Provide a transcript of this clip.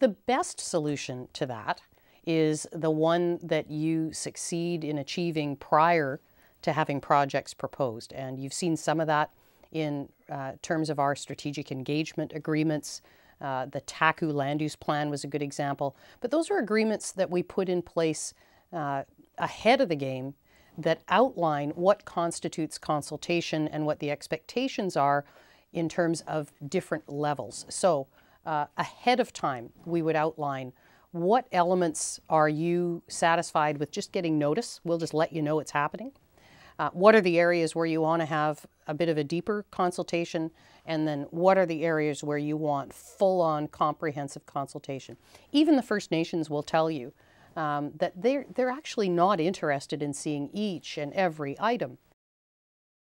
The best solution to that is the one that you succeed in achieving prior to having projects proposed. And you've seen some of that in uh, terms of our strategic engagement agreements. Uh, the TACU land use plan was a good example. But those are agreements that we put in place uh, ahead of the game that outline what constitutes consultation and what the expectations are in terms of different levels. So uh, ahead of time, we would outline what elements are you satisfied with just getting notice? We'll just let you know it's happening. Uh, what are the areas where you want to have a bit of a deeper consultation? And then what are the areas where you want full on comprehensive consultation? Even the First Nations will tell you um, that they're, they're actually not interested in seeing each and every item.